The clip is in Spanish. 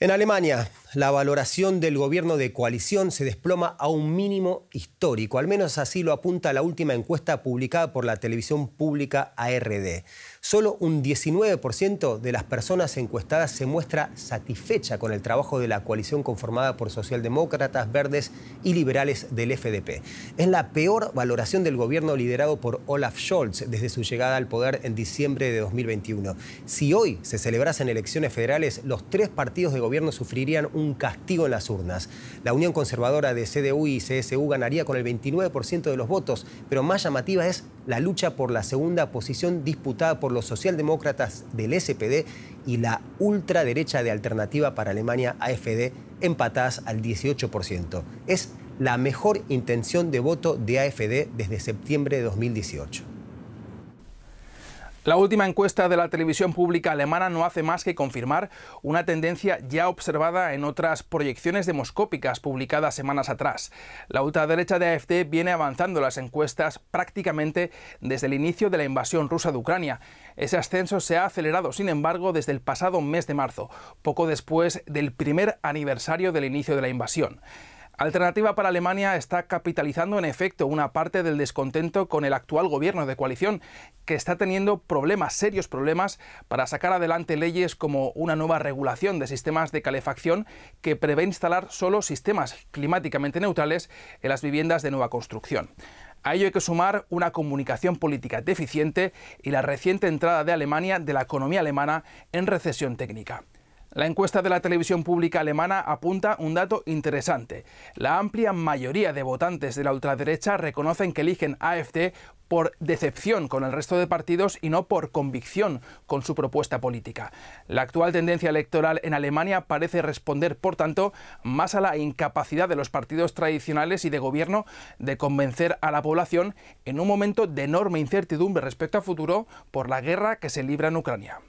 En Alemania, la valoración del gobierno de coalición se desploma a un mínimo histórico, al menos así lo apunta la última encuesta publicada por la televisión pública ARD. Solo un 19% de las personas encuestadas se muestra satisfecha con el trabajo de la coalición conformada por socialdemócratas, verdes y liberales del FDP. Es la peor valoración del gobierno liderado por Olaf Scholz desde su llegada al poder en diciembre de 2021. Si hoy se celebrasen elecciones federales, los tres partidos de gobierno sufrirían un castigo en las urnas. La unión conservadora de CDU y CSU ganaría con el 29% de los votos, pero más llamativa es la lucha por la segunda posición disputada por los socialdemócratas del SPD y la ultraderecha de Alternativa para Alemania AFD, empatadas al 18%. Es la mejor intención de voto de AFD desde septiembre de 2018. La última encuesta de la televisión pública alemana no hace más que confirmar una tendencia ya observada en otras proyecciones demoscópicas publicadas semanas atrás. La ultraderecha de AFD viene avanzando las encuestas prácticamente desde el inicio de la invasión rusa de Ucrania. Ese ascenso se ha acelerado, sin embargo, desde el pasado mes de marzo, poco después del primer aniversario del inicio de la invasión. Alternativa para Alemania está capitalizando en efecto una parte del descontento con el actual gobierno de coalición, que está teniendo problemas, serios problemas, para sacar adelante leyes como una nueva regulación de sistemas de calefacción que prevé instalar solo sistemas climáticamente neutrales en las viviendas de nueva construcción. A ello hay que sumar una comunicación política deficiente y la reciente entrada de Alemania de la economía alemana en recesión técnica. La encuesta de la televisión pública alemana apunta un dato interesante. La amplia mayoría de votantes de la ultraderecha reconocen que eligen AFD por decepción con el resto de partidos y no por convicción con su propuesta política. La actual tendencia electoral en Alemania parece responder, por tanto, más a la incapacidad de los partidos tradicionales y de gobierno de convencer a la población en un momento de enorme incertidumbre respecto a futuro por la guerra que se libra en Ucrania.